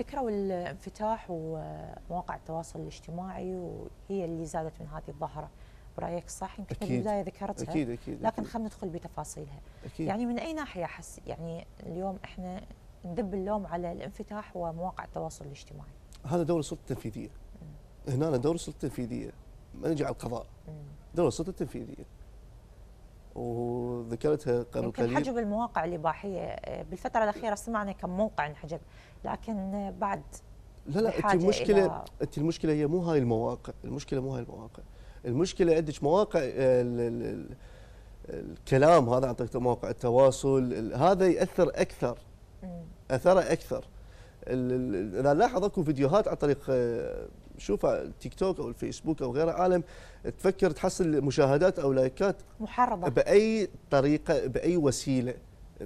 ذكروا الانفتاح ومواقع التواصل الاجتماعي وهي اللي زادت من هذه الظاهره برايك صح يمكن في البدايه ذكرتها أكيد أكيد لكن خلينا ندخل بتفاصيلها أكيد يعني من اي ناحيه احس يعني اليوم احنا ندب اللوم على الانفتاح ومواقع التواصل الاجتماعي هذا دور السلطه التنفيذيه هنا دور السلطه التنفيذيه ما نجي على القضاء دور السلطه التنفيذيه و ذكرتها قبل يمكن قليل حجب المواقع الاباحيه آه، بالفتره الاخيره سمعنا كم موقع انحجب لكن آه، بعد لا لا انت المشكله انت المشكله هي مو هاي المواقع المشكله مو هاي المواقع المشكله عندك مواقع آه، الكلام هذا عن طريق مواقع التواصل هذا ياثر اكثر اثره اكثر اذا لاحظ اكو فيديوهات عن طريق شوفها تيك توك او الفيسبوك او غيره عالم تفكر تحصل مشاهدات او لايكات محرضه باي طريقه باي وسيله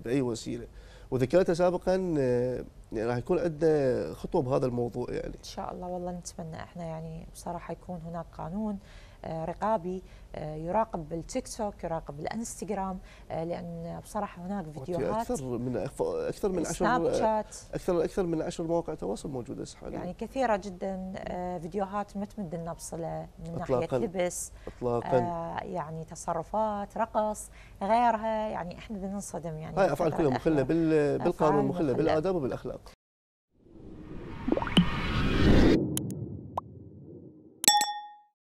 باي وسيله وذكرتها سابقا آه، يعني راح يكون عندنا خطوه بهذا الموضوع يعني ان شاء الله والله نتمنى احنا يعني بصراحه يكون هناك قانون آه، رقابي آه، يراقب التيك توك يراقب الانستغرام آه، لان بصراحه هناك فيديوهات اكثر من اكثر من سناب شات اكثر اكثر من عشر مواقع تواصل موجوده حاليا يعني كثيره جدا فيديوهات ما تمد لنا بصله من أطلاقاً ناحيه لبس اطلاقا يعني تصرفات رقص غيرها يعني احنا بننصدم يعني هاي افعال كلها مخله بالقانون مخله بالاداب وبالاخلاق